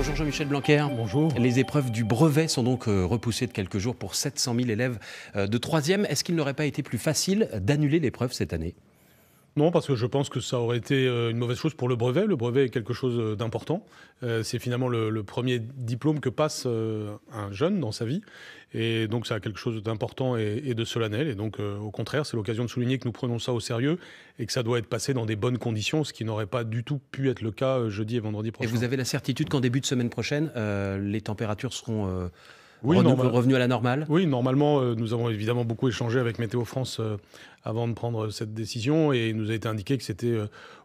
Bonjour Jean-Michel Blanquer. Bonjour. Les épreuves du brevet sont donc euh, repoussées de quelques jours pour 700 000 élèves euh, de troisième. Est-ce qu'il n'aurait pas été plus facile d'annuler l'épreuve cette année non, parce que je pense que ça aurait été euh, une mauvaise chose pour le brevet. Le brevet est quelque chose euh, d'important. Euh, c'est finalement le, premier diplôme que passe un jeune dans sa vie. Et donc ça a quelque chose d'important et, de solennel. Et donc au contraire, c'est l'occasion de souligner que nous prenons ça au sérieux et que ça doit être passé dans des bonnes conditions, ce qui n'aurait pas du tout pu être le cas jeudi et vendredi prochain. Et vous avez la certitude qu'en début de semaine prochaine, les températures seront oui, revenu à la normale Oui, normalement, euh, nous avons évidemment beaucoup échangé avec Météo France euh, avant de prendre euh, cette décision et il nous a été indiqué que c'était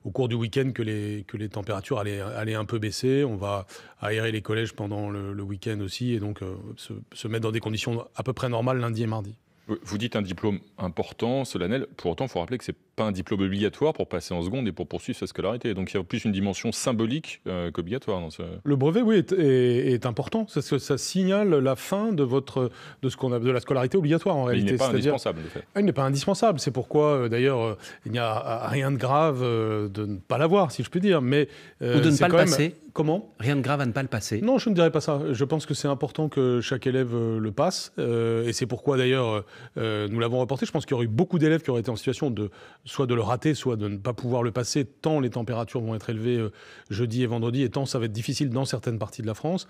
au cours du week-end que les, que les températures allaient, un peu baisser. On va aérer les collèges pendant le, week-end aussi et donc se, mettre dans des conditions à peu près normales lundi et mardi. Vous dites un diplôme important, solennel. Pour autant, il faut rappeler que ce n'est pas un diplôme obligatoire pour passer en seconde et pour poursuivre sa scolarité. Donc il y a plus une dimension symbolique euh, qu'obligatoire. Dans Le brevet, oui, est, important. parce que ça signale la fin de, votre, de, ce qu'on a, de la scolarité obligatoire, en réalité. Il n'est pas, indispensable, en fait. Ah, il n'est pas indispensable. C'est pourquoi, euh, d'ailleurs, euh, il n'y a rien de grave de ne pas l'avoir, si je puis dire. Mais, Ou de ne pas le passer. Comment Rien de grave à ne pas le passer. Non, je ne dirais pas ça. Je pense que c'est important que chaque élève le passe. et c'est pourquoi, d'ailleurs, euh, nous l'avons reporté. Je pense qu'il y aurait eu beaucoup d'élèves qui auraient été en situation de soit de le rater, soit de ne pas pouvoir le passer, tant les températures vont être élevées euh, jeudi et vendredi, et tant ça va être difficile dans certaines parties de la France.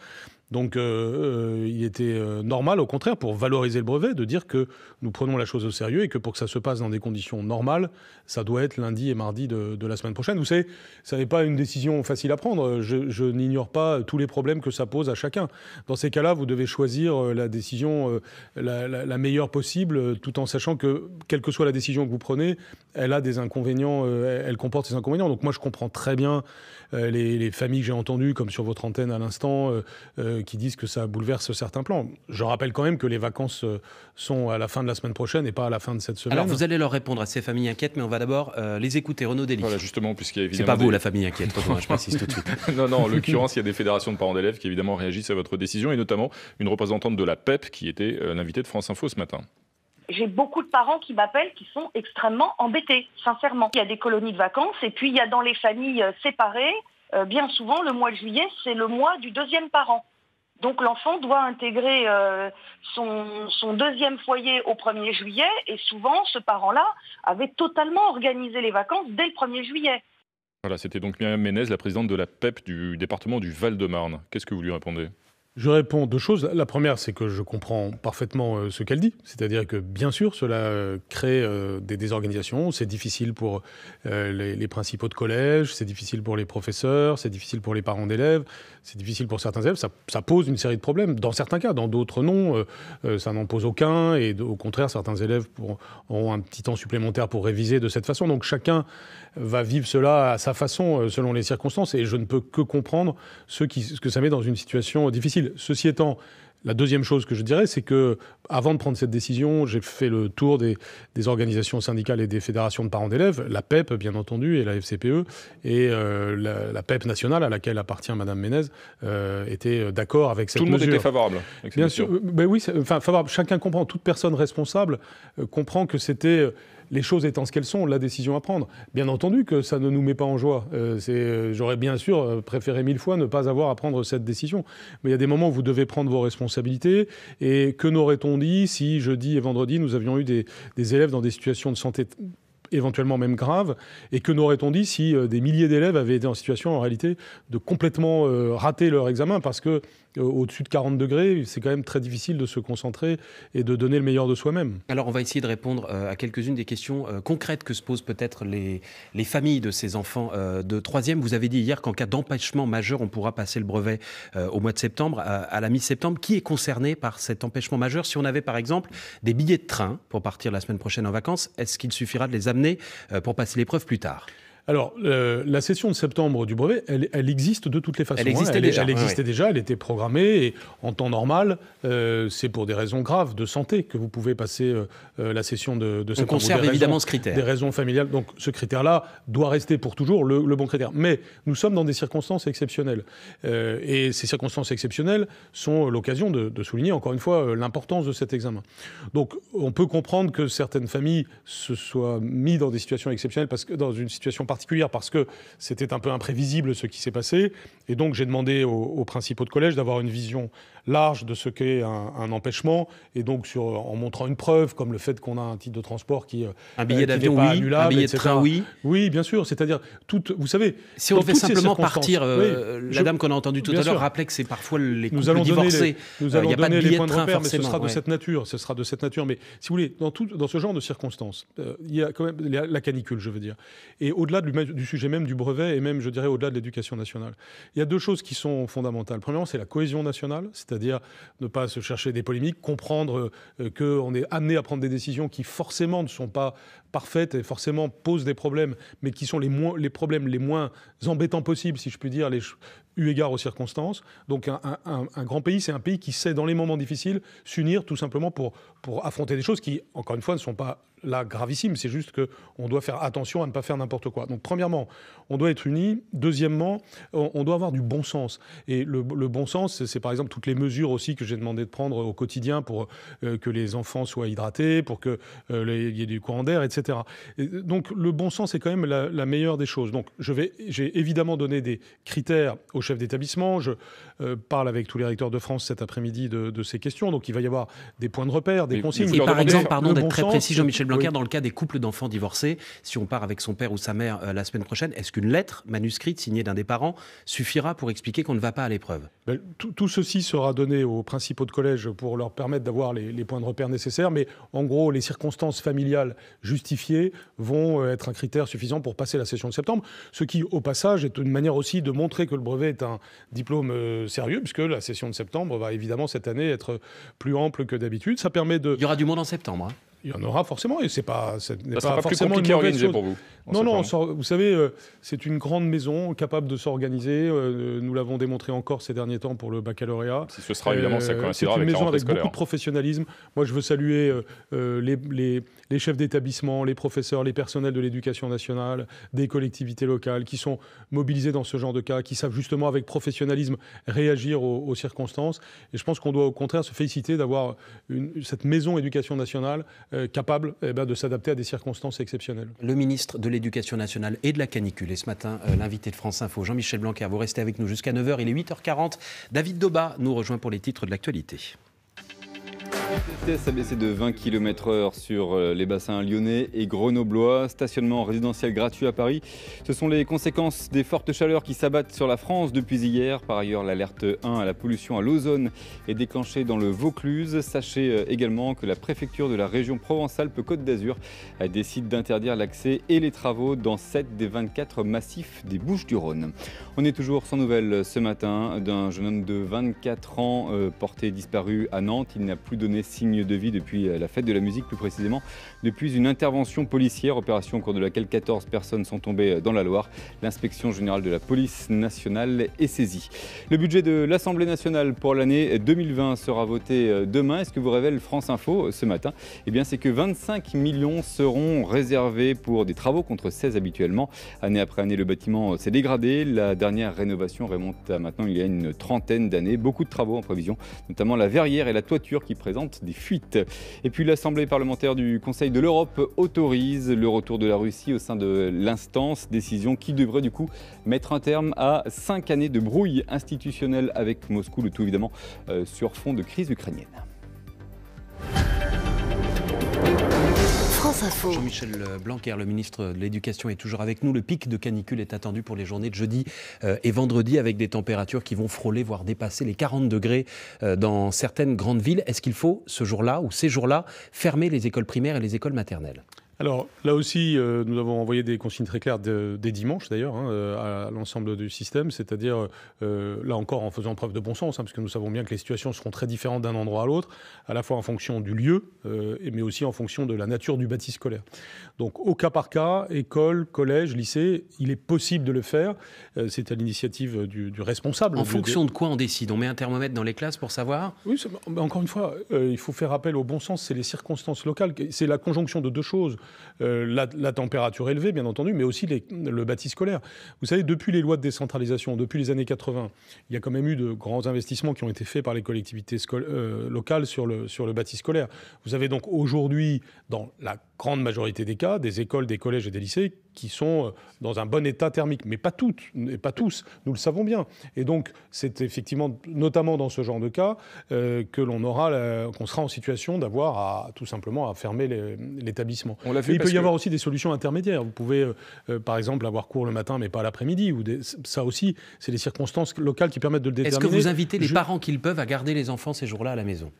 Donc euh, il était normal, au contraire, pour valoriser le brevet, de dire que nous prenons la chose au sérieux et que pour que ça se passe dans des conditions normales, ça doit être lundi et mardi de, la semaine prochaine. Vous savez, ça n'est pas une décision facile à prendre. Je, n'ignore pas tous les problèmes que ça pose à chacun. Dans ces cas-là, vous devez choisir la décision la meilleure possible euh, tout en sachant que, quelle que soit la décision que vous prenez, elle a des inconvénients, euh, elle comporte des inconvénients. Donc moi, je comprends très bien euh, les, familles que j'ai entendues, comme sur votre antenne à l'instant, qui disent que ça bouleverse certains plans. Je rappelle quand même que les vacances sont à la fin de la semaine prochaine et pas à la fin de cette semaine. Alors vous allez leur répondre à ces familles inquiètes, mais on va d'abord les écouter. Renaud Delis. Voilà, justement, puisqu'il évidemment. C'est pas vous la famille inquiète, je précise tout de suite. non, non, en l'occurrence, il y a des fédérations de parents d'élèves qui évidemment réagissent à votre décision et notamment une représentante de la PEP e qui était euh, de France Info ce matin. J'ai beaucoup de parents qui m'appellent qui sont extrêmement embêtés, sincèrement. Il y a des colonies de vacances et puis il y a dans les familles euh, séparées, euh, bien souvent le mois de juillet, c'est le mois du deuxième parent. Donc l'enfant doit intégrer euh, son, son, deuxième foyer au 1er juillet et souvent ce parent-là avait totalement organisé les vacances dès le 1er juillet. Voilà, c'était donc Myriam Ménez, la présidente de la PEP e du département du Val-de-Marne. Qu'est-ce que vous lui répondez je réponds deux choses. La première, c'est que je comprends parfaitement euh, ce qu'elle dit. C'est-à-dire que, bien sûr, cela euh, crée euh, des désorganisations. C'est difficile pour les, principaux de collège, c'est difficile pour les professeurs, c'est difficile pour les parents d'élèves, c'est difficile pour certains élèves. Ça, pose une série de problèmes. Dans certains cas, dans d'autres, non. Ça n'en pose aucun. Et au contraire, certains élèves auront un petit temps supplémentaire pour réviser de cette façon. Donc chacun va vivre cela à sa façon, selon les circonstances. Et je ne peux que comprendre qui, ce que ça met dans une situation difficile. Ceci étant, la deuxième chose que je dirais, c'est que avant de prendre cette décision, j'ai fait le tour des, organisations syndicales et des fédérations de parents d'élèves, la PEP e bien entendu et la FCPE et euh, la, PEP e nationale à laquelle appartient Madame Ménez euh, était d'accord avec cette mesure. Tout le monde était favorable. bien sûr, oui, enfin favorable. Chacun comprend, toute personne responsable euh, comprend que c'était les choses étant ce qu'elles sont, la décision à prendre. Bien entendu que ça ne nous met pas en joie. Euh, euh, j'aurais bien sûr euh, préféré mille fois ne pas avoir à prendre cette décision. Mais il y a des moments où vous devez prendre vos responsabilités. Et que n'aurait-on dit si jeudi et vendredi, nous avions eu des, élèves dans des situations de santé éventuellement même graves, Et que n'aurait-on dit si des milliers d'élèves avaient été en situation, en réalité, de complètement rater leur examen parce que au-dessus de 40 degrés, c'est quand même très difficile de se concentrer et de donner le meilleur de soi-même. Alors on va essayer de répondre euh, à quelques-unes des questions euh, concrètes que se posent peut-être les, familles de ces enfants euh, de troisième. Vous avez dit hier qu'en cas d'empêchement majeur, on pourra passer le brevet au mois de septembre, à la mi-septembre. Qui est concerné par cet empêchement majeur Si on avait par exemple des billets de train pour partir la semaine prochaine en vacances, est-ce qu'il suffira de les amener pour passer l'épreuve plus tard alors, euh, la session de septembre du brevet, elle, existe de toutes les façons. Elle hein. existait déjà. Elle, existait déjà, elle était programmée. Et en temps normal, euh, c'est pour des raisons graves de santé que vous pouvez passer euh, la session de, septembre. On conserve évidemment ce critère. Des raisons familiales. Donc, ce critère-là doit rester pour toujours le, bon critère. Mais nous sommes dans des circonstances exceptionnelles. et ces circonstances exceptionnelles sont l'occasion de, de, souligner, encore une fois, l'importance de cet examen. Donc, on peut comprendre que certaines familles se soient mises dans des situations exceptionnelles, parce que dans une situation particulière, particulière parce que c'était un peu imprévisible ce qui s'est passé. Et donc j'ai demandé aux, principaux de collège d'avoir une vision large de ce qu'est un, empêchement. Et donc sur, en montrant une preuve, comme le fait qu'on a un titre de transport qui. Euh, un billet d'avion, oui. un billet de train, oui. Oui, bien sûr. C'est-à-dire, toute, vous savez. Si on fait simplement partir, euh, la dame qu'on a entendue tout à l'heure rappelait que c'est parfois les nous allons divorcés. il nous euh, allons pas de billet de, train, repère, mais ce sera de cette nature. Ce sera de cette nature. Mais si vous voulez, dans, tout, dans ce genre de circonstances, il y a quand même la canicule, je veux dire. Et au-delà du, sujet même du brevet et même, je dirais, au-delà de l'éducation nationale. Il y a deux choses qui sont fondamentales. Premièrement, c'est la cohésion nationale, c'est-à-dire ne pas se chercher des polémiques, comprendre euh, qu'on est amené à prendre des décisions qui forcément ne sont pas parfaites et forcément posent des problèmes, mais qui sont les, moins, les problèmes les moins embêtants possibles, si je puis dire, les, eu égard aux circonstances. Donc un, un grand pays, c'est un pays qui sait, dans les moments difficiles, s'unir tout simplement pour, pour affronter des choses qui, encore une fois, ne sont pas là gravissime. C'est juste qu'on doit faire attention à ne pas faire n'importe quoi. Donc, premièrement, on doit être unis. Deuxièmement, on doit avoir du bon sens. Et le, bon sens, c'est par exemple toutes les mesures aussi que j'ai demandé de prendre au quotidien pour euh, que les enfants soient hydratés, pour qu'il euh, y ait du courant d'air, etc. donc, le bon sens est quand même la, meilleure des choses. Donc, j'ai évidemment donné des critères au chef d'établissement. Je euh, parle avec tous les recteurs de France cet après-midi de, ces questions. Donc, il va y avoir des points de repère, des consignes. Et, par exemple, pardon d'être très précis, Jean-Michel Blanc ah dans le cas des couples d'enfants divorcés, si on part avec son père ou sa mère euh, la semaine prochaine, est-ce qu'une lettre manuscrite signée d'un des parents suffira pour expliquer qu'on ne va pas à l'épreuve ben, tout, ceci sera donné aux principaux de collège pour leur permettre d'avoir les, points de repère nécessaires, mais en gros, les circonstances familiales justifiées vont euh, être un critère suffisant pour passer la session de septembre, ce qui, au passage, est une manière aussi de montrer que le brevet est un diplôme euh, sérieux, puisque la session de septembre va évidemment cette année être plus ample que d'habitude. Ça permet de... Il y aura du monde en septembre. Hein. Il y en aura forcément, et c'est pas, Ce n'est pas, forcément plus compliqué pour vous. Non, non, vous savez, euh, c'est une grande maison capable de s'organiser. Euh, nous l'avons démontré encore ces derniers temps pour le baccalauréat. Si ce sera évidemment, ça euh, coïncidera avec une maison avec beaucoup de professionnalisme. Moi, je veux saluer les, chefs d'établissement, les professeurs, les personnels de l'éducation nationale, des collectivités locales qui sont mobilisés dans ce genre de cas, qui savent justement avec professionnalisme réagir aux circonstances. Et je pense qu'on doit au contraire se féliciter d'avoir cette maison éducation nationale euh, capable eh ben, de s'adapter à des circonstances exceptionnelles. Le ministre de l'Éducation nationale et de la canicule Et ce matin euh, l'invité de France Info, Jean-Michel Blanquer. Vous restez avec nous jusqu'à 9h, il est 8h40. David Doba nous rejoint pour les titres de l'actualité. Vitesse baissé de 20 km/h sur euh, les bassins lyonnais et grenoblois. Stationnement résidentiel gratuit à Paris. Ce sont les conséquences des fortes chaleurs qui s'abattent sur la France depuis hier. Par ailleurs, l'alerte 1 à la pollution à l'ozone est déclenchée dans le Vaucluse. Sachez euh, également que la préfecture de la région Provence-Alpes-Côte d'Azur décide d'interdire l'accès et les travaux dans 7 des 24 massifs des Bouches-du-Rhône. On est toujours sans nouvelles ce matin d'un jeune homme de 24 ans euh, porté disparu à Nantes. Il n'a plus donné signe de vie depuis euh, la fête de la musique, plus précisément depuis une intervention policière, opération au cours de laquelle 14 personnes sont tombées euh, dans la Loire. L'inspection générale de la police nationale est saisie. Le budget de l'Assemblée nationale pour l'année 2020 sera voté euh, demain. Est-ce que vous révèle France Info ce matin Eh bien, c'est que 25 millions seront réservés pour des travaux contre 16 habituellement. Année après année, le bâtiment s'est dégradé. La dernière rénovation remonte à maintenant il y a une trentaine d'années. Beaucoup de travaux en prévision, notamment la verrière et la toiture qui présentent des fuites. Et puis l'Assemblée parlementaire du Conseil de l'Europe autorise le retour de la Russie au sein de l'instance, décision qui devrait du coup mettre un terme à cinq années de brouille institutionnelle avec Moscou, le tout évidemment euh, sur fond de crise ukrainienne. Jean-Michel euh, Blanquer, le ministre de l'Éducation, est toujours avec nous. Le pic de canicule est attendu pour les journées de jeudi euh, et vendredi avec des températures qui vont frôler, voire dépasser les 40 degrés euh, dans certaines grandes villes. Est-ce qu'il faut, ce jour-là ou ces jours-là, fermer les écoles primaires et les écoles maternelles alors là aussi, euh, nous avons envoyé des consignes très claires des dès dimanche d'ailleurs hein, euh, à l'ensemble du système, c'est-à-dire euh, là encore en faisant preuve de bon sens, hein, parce que nous savons bien que les situations seront très différentes d'un endroit à l'autre, à la fois en fonction du lieu, mais aussi en fonction de la nature du bâti scolaire. Donc au cas par cas, école, collège, lycée, il est possible de le faire. C'est à l'initiative du, responsable. En fonction de quoi on décide On met un thermomètre dans les classes pour savoir Oui, encore une fois, il faut faire appel au bon sens, c'est les circonstances locales, c'est la conjonction de deux choses. Euh, la, température élevée, bien entendu, mais aussi le bâti scolaire. Vous savez, depuis les lois de décentralisation, depuis les années 80, il y a quand même eu de grands investissements qui ont été faits par les collectivités euh, locales sur le, sur le bâti scolaire. Vous avez donc aujourd'hui, dans la grande majorité des cas, des écoles, des collèges et des lycées qui sont euh, dans un bon état thermique, mais pas toutes, et pas tous, nous le savons bien. Et donc, c'est effectivement, notamment dans ce genre de cas, euh, que l'on aura, qu'on sera en situation d'avoir à tout simplement à fermer l'établissement. il peut y avoir aussi des solutions intermédiaires. Vous pouvez, euh, par exemple, avoir cours le matin, mais pas l'après-midi. Ou ça aussi, c'est les circonstances locales qui permettent de le déterminer. Est-ce que vous invitez les parents qu'ils peuvent à garder les enfants ces jours-là à la maison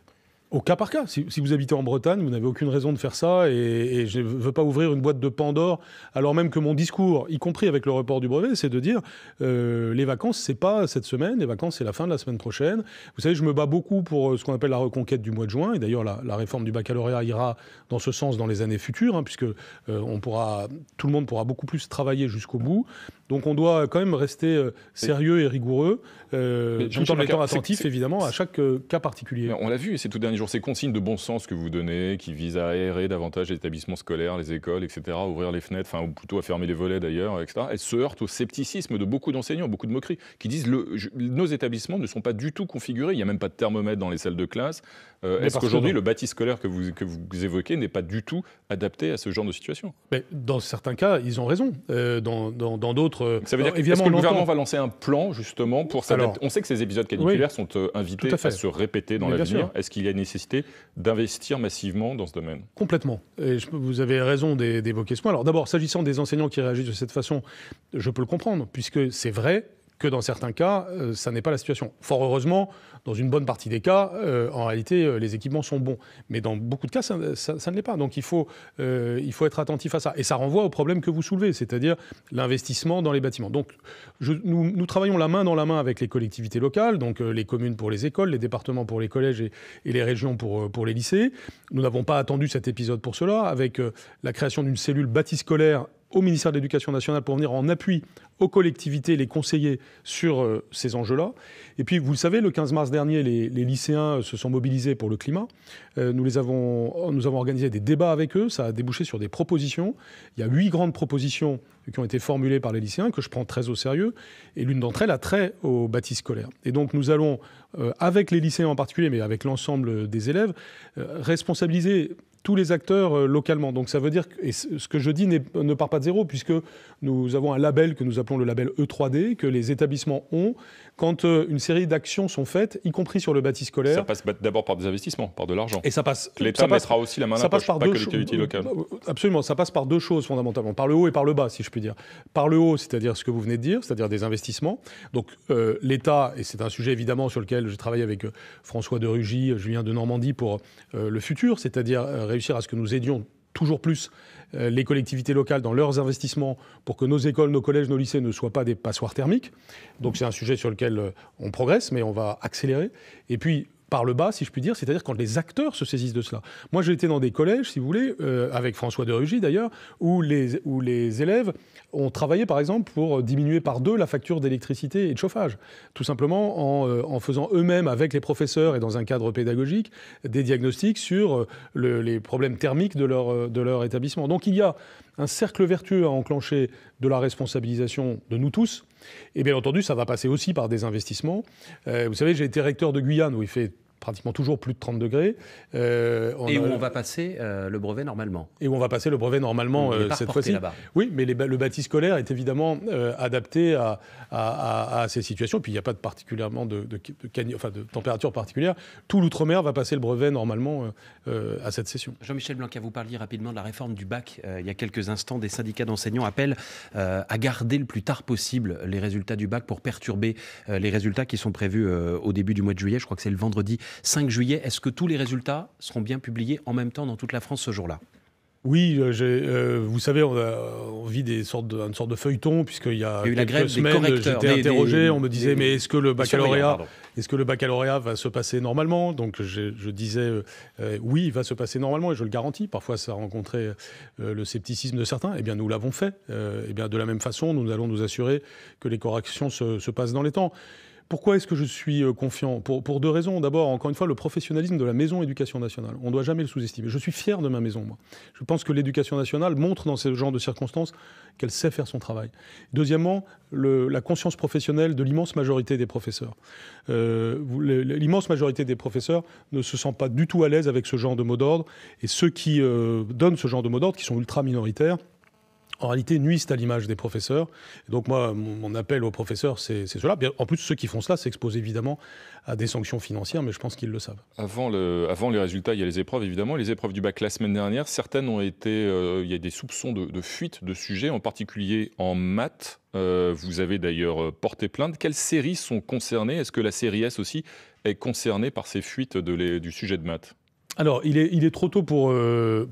au cas par cas. Si, vous habitez en Bretagne, vous n'avez aucune raison de faire ça et, je ne veux pas ouvrir une boîte de Pandore, alors même que mon discours, y compris avec le report du brevet, c'est de dire euh, les vacances, c'est pas cette semaine, les vacances, c'est la fin de la semaine prochaine. Vous savez, je me bats beaucoup pour euh, ce qu'on appelle la reconquête du mois de juin et d'ailleurs, la, réforme du baccalauréat ira dans ce sens dans les années futures, hein, puisque euh, tout le monde pourra beaucoup plus travailler jusqu'au bout. Donc on doit quand même rester euh, sérieux et rigoureux, euh, tout en étant attentif évidemment à chaque euh, cas particulier. on l'a vu ces tout derniers jours, ces consignes de bon sens que vous donnez, qui visent à aérer davantage les établissements scolaires, les écoles, etc., à ouvrir les fenêtres, enfin, ou plutôt à fermer les volets d'ailleurs, etc., elles se heurtent au scepticisme de beaucoup d'enseignants, beaucoup de moqueries, qui disent le, nos établissements ne sont pas du tout configurés, il n'y a même pas de thermomètre dans les salles de classe. Est-ce qu'aujourd'hui le bâti scolaire que vous, évoquez n'est pas du tout adapté à ce genre de situation Mais Dans certains cas, ils ont raison. dans d'autres, ça veut dire euh, que le gouvernement va lancer un plan justement pour s'adapter On sait que ces épisodes caniculaires sont euh, invités à, se répéter dans l'avenir. Est-ce qu'il y a nécessité d'investir massivement dans ce domaine Complètement. vous avez raison d'évoquer ce point. Alors d'abord, s'agissant des enseignants qui réagissent de cette façon, je peux le comprendre, puisque c'est vrai, que dans certains cas, euh, ça n'est pas la situation. Fort heureusement, dans une bonne partie des cas, euh, en réalité, euh, les équipements sont bons. Mais dans beaucoup de cas, ça, ne l'est pas. Donc il faut, il faut être attentif à ça. Et ça renvoie au problème que vous soulevez, c'est-à-dire l'investissement dans les bâtiments. Donc nous, travaillons la main dans la main avec les collectivités locales, donc les communes pour les écoles, les départements pour les collèges et, les régions pour, pour les lycées. Nous n'avons pas attendu cet épisode pour cela, avec la création d'une cellule bâtie scolaire au ministère de l'Éducation nationale pour venir en appui aux collectivités, les conseillers sur euh, ces enjeux-là. Et puis, vous le savez, le 15 mars dernier, les, lycéens euh, se sont mobilisés pour le climat. Euh, nous, les avons, oh, nous avons organisé des débats avec eux. Ça a débouché sur des propositions. Il y a huit grandes propositions qui ont été formulées par les lycéens, que je prends très au sérieux. Et l'une d'entre elles a trait au bâti scolaire. Et donc, nous allons, avec les lycéens en particulier, mais avec l'ensemble des élèves, responsabiliser tous les acteurs euh, localement. Donc ça veut dire, et ce que je dis ne part pas de zéro, puisque nous avons un label que nous appelons le label E3D, que les établissements ont, quand euh, une série d'actions sont faites, y compris sur le bâti scolaire. Ça passe d'abord par des investissements, par de l'argent. Et ça passe. L'État mettra aussi la main à la poche, par euh, Absolument, ça passe par deux choses fondamentalement, par le haut et par le bas, si je puis dire. Par le haut, c'est-à-dire ce que vous venez de dire, c'est-à-dire des investissements. Donc l'État, et c'est un sujet évidemment sur lequel je travaille avec François de Rugy, Julien de Normandie pour le futur, c'est-à-dire réussir à ce que nous aidions toujours plus euh, les collectivités locales dans leurs investissements pour que nos écoles, nos collèges, nos lycées ne soient pas des passoires thermiques. Donc c'est un sujet sur lequel euh, on progresse, mais on va accélérer. Et puis par le bas, si je puis dire, c'est-à-dire quand les acteurs se saisissent de cela. Moi, j'ai été dans des collèges, si vous voulez, euh, avec François de Rugy d'ailleurs, où les, où les élèves ont travaillé, par exemple, pour diminuer par deux la facture d'électricité et de chauffage, tout simplement en, euh, faisant eux-mêmes, avec les professeurs et dans un cadre pédagogique, des diagnostics sur euh, les problèmes thermiques de leur, de leur établissement. Donc il y a un cercle vertueux à enclencher de la responsabilisation de nous tous, et bien entendu, ça va passer aussi par des investissements. Euh, vous savez, j'ai été recteur de Guyane, où il fait pratiquement toujours plus de 30 degrés. Euh, et où on va passer euh, le brevet normalement. Et où on va passer le brevet normalement euh, cette fois-ci. Oui, mais les, le bâti scolaire est évidemment adapté à, ces situations. Puis il n'y a pas de particulièrement de, de, température particulière. Tout l'outre-mer va passer le brevet normalement à cette session. Jean-Michel à vous parliez rapidement de la réforme du bac. il y a quelques instants, des syndicats d'enseignants appellent à garder le plus tard possible les résultats du bac pour perturber les résultats qui sont prévus au début du mois de juillet. Je crois que c'est le vendredi 5 juillet. Est-ce que tous les résultats seront bien publiés en même temps dans toute la France ce jour-là oui, euh, euh, vous savez, on, vit des sortes de, une sorte de feuilleton, puisqu'il y a, il y la grève j'étais interrogé, on me disait, mais est-ce que le baccalauréat, est que le baccalauréat va se passer normalement Donc je, disais, euh, oui, il va se passer normalement, et je le garantis. Parfois, ça a rencontré le scepticisme de certains. Eh bien, nous l'avons fait. Eh bien, de la même façon, nous allons nous assurer que les corrections se, se passent dans les temps. Pourquoi est-ce que je suis euh, confiant pour, deux raisons. D'abord, encore une fois, le professionnalisme de la maison éducation nationale. On ne doit jamais le sous-estimer. Je suis fier de ma maison, moi. Je pense que l'éducation nationale montre dans ce genre de circonstances qu'elle sait faire son travail. Deuxièmement, la conscience professionnelle de l'immense majorité des professeurs. Euh, l'immense majorité des professeurs ne se sent pas du tout à l'aise avec ce genre de mot d'ordre. Et ceux qui euh, donnent ce genre de mot d'ordre, qui sont ultra minoritaires, en réalité nuisent à l'image des professeurs. donc moi, mon appel aux professeurs, c'est cela. En plus, ceux qui font cela s'exposent évidemment à des sanctions financières, mais je pense qu'ils le savent. Avant, le, avant, les résultats, il y a les épreuves, évidemment. Les épreuves du bac la semaine dernière, certaines ont été... Euh, il y a des soupçons de, fuite de sujets, en particulier en maths. Euh, vous avez d'ailleurs euh, porté plainte. Quelles séries sont concernées Est-ce que la série S aussi est concernée par ces fuites de du sujet de maths alors, il est, il est, trop tôt pour,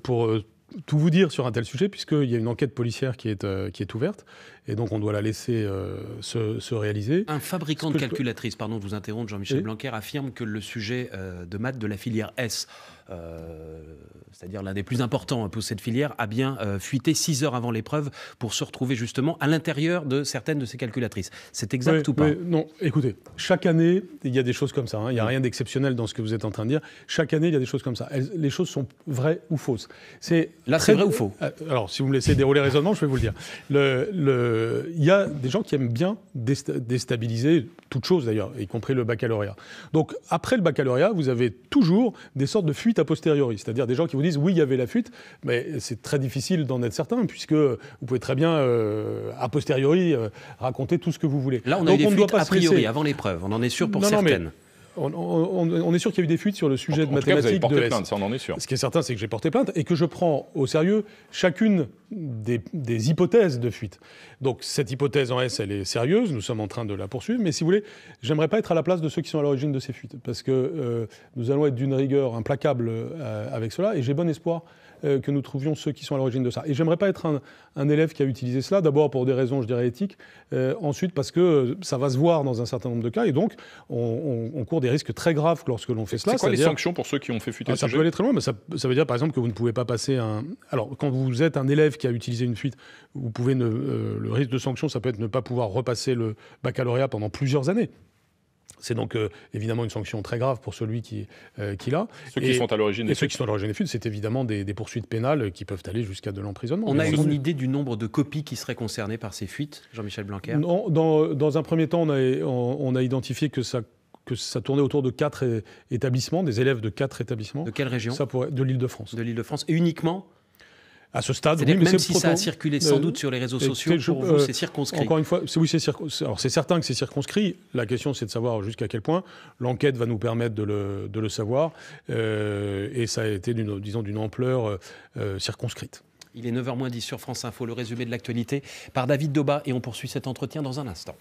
pour tout vous dire sur un tel sujet, puisqu'il y a une enquête policière qui est, euh, qui est ouverte et donc on doit la laisser euh, se, réaliser. Un fabricant de calculatrices, pardon de vous interrompre, Jean-Michel Blanquer, affirme que le sujet euh, de maths de la filière S, euh, c'est-à-dire l'un des plus importants pour cette filière, a bien fuité 6 heures avant l'épreuve pour se retrouver justement à l'intérieur de certaines de ces calculatrices. C'est exact ou pas Non, écoutez, chaque année, il y a des choses comme ça. Hein. Il n'y a rien d'exceptionnel dans ce que vous êtes en train de dire. Chaque année, il y a des choses comme ça. les choses sont vraies ou fausses. Là, c'est vrai ou faux Alors, si vous me laissez dérouler raisonnement, je vais vous le dire. le euh, il y a des gens qui aiment bien déstabiliser toute chose d'ailleurs, y compris le baccalauréat. Donc après le baccalauréat, vous avez toujours des sortes de fuites a posteriori, c'est-à-dire des gens qui vous disent oui, il y avait la fuite, mais c'est très difficile d'en être certain puisque vous pouvez très bien euh, a posteriori euh, raconter tout ce que vous voulez. Là, on a des fuites a priori avant l'épreuve, on en est sûr pour certaines on, est sûr qu'il y a eu des fuites sur le sujet de mathématiques. plainte, ça est sûr. Ce qui est certain, c'est que j'ai porté plainte et que je prends au sérieux chacune des, hypothèses de fuite. Donc cette hypothèse en S, elle est sérieuse, nous sommes en train de la poursuivre, mais si vous voulez, j'aimerais pas être à la place de ceux qui sont à l'origine de ces fuites, parce que euh, nous allons être d'une rigueur implacable euh, avec cela, et j'ai bon espoir euh, que nous trouvions ceux qui sont à l'origine de ça. Et j'aimerais pas être un, élève qui a utilisé cela, d'abord pour des raisons, je dirais, éthiques, euh, ensuite parce que euh, ça va se voir dans un certain nombre de cas, et donc on, court des risques très graves lorsque l'on fait cela. C'est quoi les sanctions pour ceux qui ont fait fuiter ah, Ça peut aller très loin, mais ça, veut dire par exemple que vous ne pouvez pas passer un... Alors quand vous êtes un élève qui a utilisé une fuite, vous pouvez le risque de sanction, ça peut être ne pas pouvoir repasser le baccalauréat pendant plusieurs années. C'est donc euh, évidemment une sanction très grave pour celui qui, euh, qui l'a. Ceux qui sont à l'origine des, ceux qui sont à l'origine des fuites, c'est évidemment des, poursuites pénales qui peuvent aller jusqu'à de l'emprisonnement. On a une idée du nombre de copies qui seraient concernées par ces fuites, Jean-Michel Blanquer non, dans, un premier temps, on a, identifié que ça que ça tournait autour de quatre euh, établissements, des élèves de quatre établissements. De quelle région ça De l'Île-de-France. De l'Île-de-France. Et uniquement à ce stade, oui, mais même si ça a circulé sans euh, doute sur les réseaux sociaux, pour vous, euh, c'est circonscrit. Encore une fois, c'est certain que c'est circonscrit. La question, c'est de savoir jusqu'à quel point. L'enquête va nous permettre de le, savoir. Euh, et ça a été, disons, d'une ampleur circonscrite. Il est 9h10 sur France Info, le résumé de l'actualité par David Doba et on poursuit cet entretien dans un instant.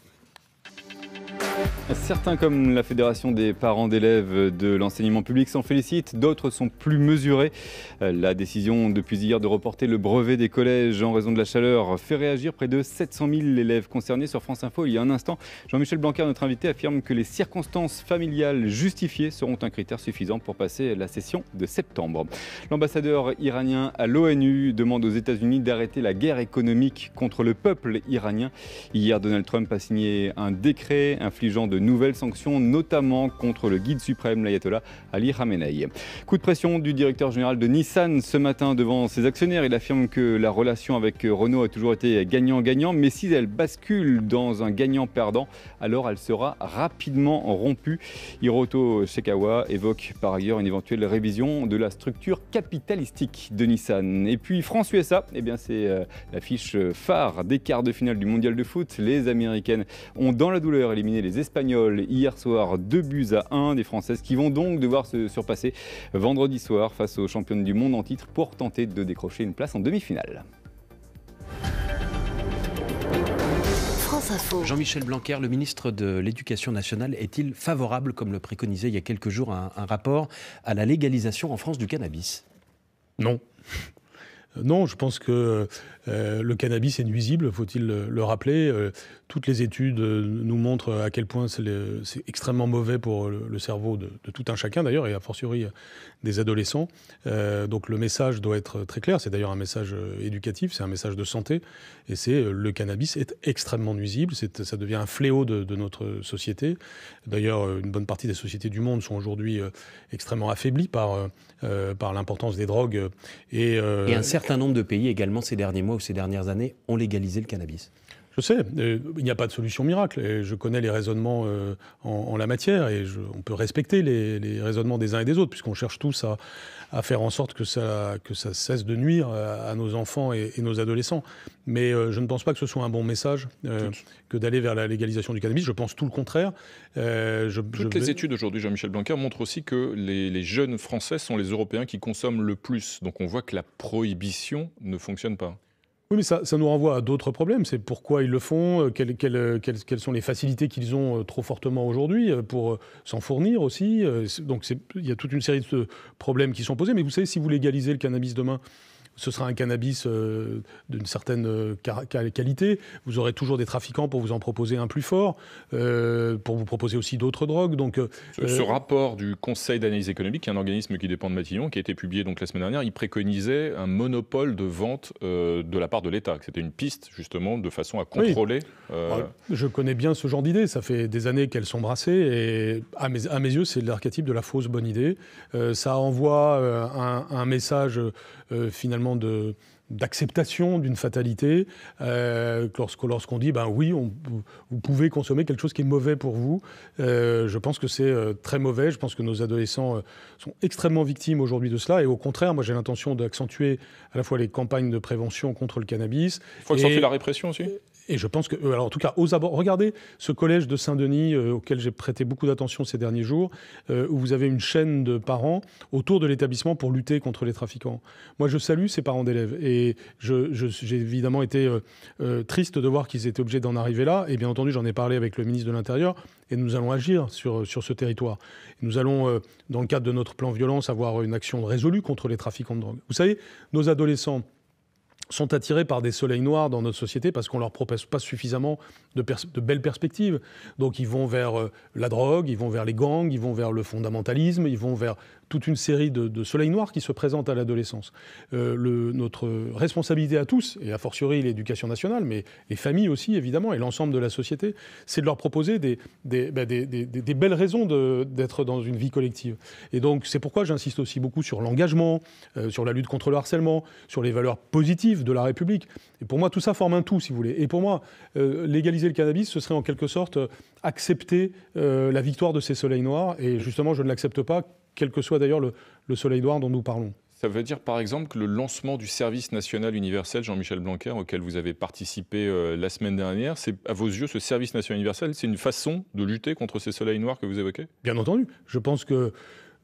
Certains, comme la Fédération des parents d'élèves de l'enseignement public, s'en félicitent. D'autres sont plus mesurés. Euh, la décision depuis hier de reporter le brevet des collèges en raison de la chaleur fait réagir près de 700 000 élèves concernés sur France Info. Il y a un instant, Jean-Michel Blanquer, notre invité, affirme que les circonstances familiales justifiées seront un critère suffisant pour passer la session de septembre. L'ambassadeur iranien à l'ONU demande aux États-Unis d'arrêter la guerre économique contre le peuple iranien. Hier, Donald Trump a signé un décret infligeant de nouvelles sanctions, notamment contre le guide suprême, l'ayatollah Ali Khamenei. Coup de pression du directeur général de Nissan ce matin devant ses actionnaires. Il affirme que la relation avec Renault a toujours été gagnant-gagnant, mais si elle bascule dans un gagnant-perdant, alors elle sera rapidement rompue. Hiroto Shekawa évoque par ailleurs une éventuelle révision de la structure capitalistique de Nissan. Et puis France-USA, eh bien c'est euh, l'affiche phare des quarts de finale du mondial de foot. Les Américaines ont dans la douleur éliminé les Espagnols hier soir, 2 buts à 1 des Françaises qui vont donc devoir se surpasser vendredi soir face aux championnes du monde en titre pour tenter de décrocher une place en demi-finale. Jean-Michel Blanquer, le ministre de l'Éducation nationale, est-il favorable, comme le préconisait il y a quelques jours un, un rapport, à la légalisation en France du cannabis Non. Euh, non, je pense que euh, le cannabis est nuisible, faut-il le, rappeler. Euh, toutes les études euh, nous montrent à quel point c'est extrêmement mauvais pour le, cerveau de, tout un chacun, d'ailleurs, et a fortiori euh, des adolescents. Euh, donc le message doit être très clair. C'est d'ailleurs un message éducatif, c'est un message de santé, et c'est le cannabis est extrêmement nuisible. ça devient un fléau de, notre société. D'ailleurs, une bonne partie des sociétés du monde sont aujourd'hui extrêmement affaiblies par, l'importance des drogues. et un certain nombre de pays également ces derniers mois ou ces dernières années ont légalisé le cannabis. Je sais, euh, il n'y a pas de solution miracle. Et je connais les raisonnements euh, en, la matière et on peut respecter les, raisonnements des uns et des autres, puisqu'on cherche tous à, faire en sorte que ça, cesse de nuire à, nos enfants et, nos adolescents. Mais euh, je ne pense pas que ce soit un bon message que d'aller vers la légalisation du cannabis. Je pense tout le contraire. Toutes les études aujourd'hui, Jean-Michel Blanquer, montrent aussi que les jeunes Français sont les Européens qui consomment le plus. Donc on voit que la prohibition ne fonctionne pas. Oui, mais ça, nous renvoie à d'autres problèmes. C'est pourquoi ils le font, euh, quelles, euh, quelles sont les facilités qu'ils ont euh, trop fortement aujourd'hui pour s'en fournir aussi. Donc il y a toute une série de problèmes qui sont posés. Mais vous savez, si vous légalisez le cannabis demain, ce sera un cannabis euh, d'une certaine euh, qualité. Vous aurez toujours des trafiquants pour vous en proposer un plus fort, euh, pour vous proposer aussi d'autres drogues. Donc, ce, rapport du Conseil d'analyse économique, qui est un organisme qui dépend de Matillon, qui a été publié donc la semaine dernière, il préconisait un monopole de vente de la part de l'État. C'était une piste justement de façon à contrôler. Ah, je connais bien ce genre d'idées. Ça fait des années qu'elles sont brassées et à mes, yeux, c'est l'archétype de la fausse bonne idée. ça envoie un, message euh, finalement de d'acceptation d'une fatalité, euh, lorsqu'on dit, ben oui, vous pouvez consommer quelque chose qui est mauvais pour vous. Euh, je pense que c'est euh, très mauvais. Je pense que nos adolescents sont extrêmement victimes aujourd'hui de cela. Et au contraire, moi j'ai l'intention d'accentuer à la fois les campagnes de prévention contre le cannabis. Il faut accentuer la répression aussi et je pense que, euh, alors en tout cas, aux abords, regardez ce collège de Saint-Denis euh, auquel j'ai prêté beaucoup d'attention ces derniers jours, euh, où vous avez une chaîne de parents autour de l'établissement pour lutter contre les trafiquants. Moi, je salue ces parents d'élèves et j'ai évidemment été triste de voir qu'ils étaient obligés d'en arriver là. Et bien entendu, j'en ai parlé avec le ministre de l'Intérieur et nous allons agir sur, sur ce territoire. Nous allons, dans le cadre de notre plan violence, avoir une action résolue contre les trafiquants de drogue. Vous savez, nos adolescents, sont attirés par des soleils noirs dans notre société parce qu'on leur propose pas suffisamment de, belles perspectives. Donc ils vont vers euh, la drogue, ils vont vers les gangs, ils vont vers le fondamentalisme, ils vont vers toute une série de, soleils noirs qui se présentent à l'adolescence. Euh, notre responsabilité à tous, et a fortiori l'éducation nationale, mais les familles aussi évidemment, et l'ensemble de la société, c'est de leur proposer des, des, bah, belles raisons d'être dans une vie collective. Et donc c'est pourquoi j'insiste aussi beaucoup sur l'engagement, euh, sur la lutte contre le harcèlement, sur les valeurs positives de la République. Et pour moi, tout ça forme un tout, si vous voulez. Et pour moi, euh, légaliser le cannabis, ce serait en quelque sorte accepter la victoire de ces soleils noirs. Et justement, je ne l'accepte pas quel que soit d'ailleurs le, soleil noir dont nous parlons. Ça veut dire par exemple que le lancement du service national universel, Jean-Michel Blanquer, auquel vous avez participé euh, la semaine dernière, c'est à vos yeux ce service national universel, c'est une façon de lutter contre ces soleils noirs que vous évoquez Bien entendu. Je pense que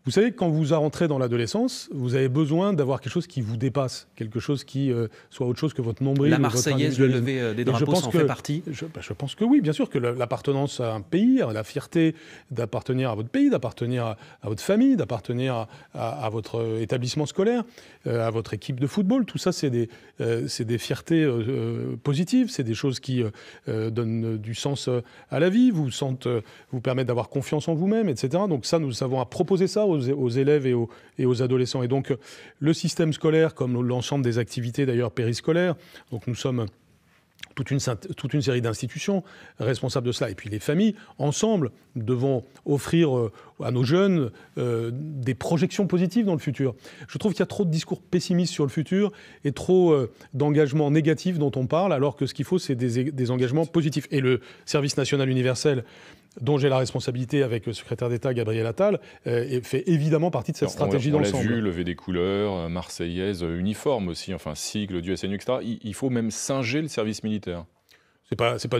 vous savez, quand vous rentrez dans l'adolescence, vous avez besoin d'avoir quelque chose qui vous dépasse, quelque chose qui euh, soit autre chose que votre nombril. La Marseillaise, le lever euh, des drapeaux, s'en fait partie bah, je, pense que oui, bien sûr, que l'appartenance à un pays, la fierté d'appartenir à votre pays, d'appartenir à, votre famille, d'appartenir à, votre euh, établissement scolaire, à votre équipe de football, tout ça, c'est des, des fiertés positives, c'est des choses qui donnent du sens à la vie, vous, sentent, vous permettent d'avoir confiance en vous-même, etc. Donc ça, nous avons à proposer ça aux, élèves et aux, adolescents. Et donc le système scolaire, comme l'ensemble des activités d'ailleurs périscolaires, donc nous sommes toute une, toute une série d'institutions responsables de cela, et puis les familles, ensemble, devons offrir euh, à nos jeunes euh, des projections positives dans le futur. Je trouve qu'il y a trop de discours pessimistes sur le futur et trop euh, d'engagements négatifs dont on parle, alors que ce qu'il faut, c'est des, des, engagements positifs. Et le service national universel dont j'ai la responsabilité avec le secrétaire d'État Gabriel Attal, euh, et fait évidemment partie de cette stratégie dans On l'a vu, lever des couleurs, euh, marseillaise, euh, uniforme aussi, enfin cycle du SNU, etc. il faut même singer le service militaire. C'est pas, c'est pas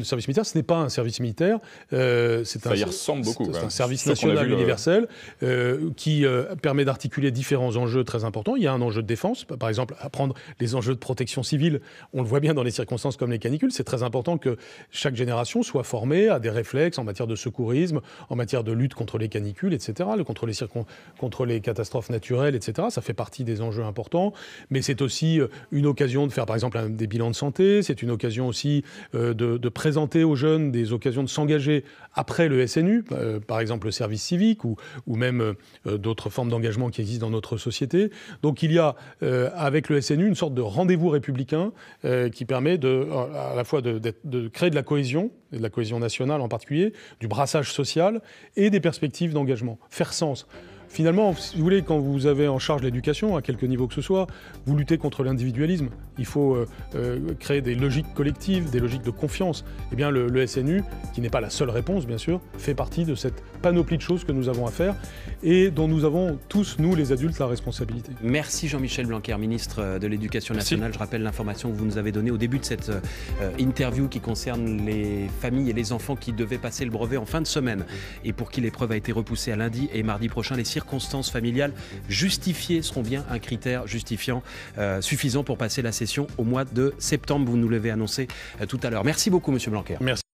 service militaire, ce n'est pas un service militaire. Euh, c'est un, ressemble beaucoup. C'est un service national euh, universel euh, qui euh, permet d'articuler différents enjeux très importants. Il y a un enjeu de défense, par exemple, apprendre les enjeux de protection civile. On le voit bien dans les circonstances comme les canicules. C'est très important que chaque génération soit formée à des réflexes en matière de secourisme, en matière de lutte contre les canicules, etc., contre les, circon... contre les catastrophes naturelles, etc. Ça fait partie des enjeux importants. Mais c'est aussi une occasion de faire, par exemple, des bilans de santé. C'est une occasion aussi euh, de, présenter aux jeunes des occasions de s'engager après le SNU, euh, par exemple le service civique ou, même euh, d'autres formes d'engagement qui existent dans notre société. Donc il y a avec le SNU une sorte de rendez-vous républicain qui permet de, à la fois de, créer de la cohésion, de la cohésion nationale en particulier, du brassage social et des perspectives d'engagement. Faire sens. Finalement, si vous voulez, quand vous avez en charge l'éducation, à quelque niveau que ce soit, vous luttez contre l'individualisme. Il faut euh, euh, créer des logiques collectives, des logiques de confiance. Eh bien, le, SNU, qui n'est pas la seule réponse, bien sûr, fait partie de cette panoplie de choses que nous avons à faire et dont nous avons tous, nous les adultes, la responsabilité. Merci Jean-Michel Blanquer, ministre euh, de l'Éducation nationale. Je rappelle l'information que vous nous avez donnée au début de cette interview qui concerne les familles et les enfants qui devaient passer le brevet en fin de semaine et pour qui l'épreuve a été repoussée à lundi et mardi prochain circonstances familiales justifiées seront bien un critère justifiant euh, suffisant pour passer la session au mois de septembre. Vous nous l'avez annoncé euh, tout à l'heure. Merci beaucoup, Monsieur Blanquer. Merci.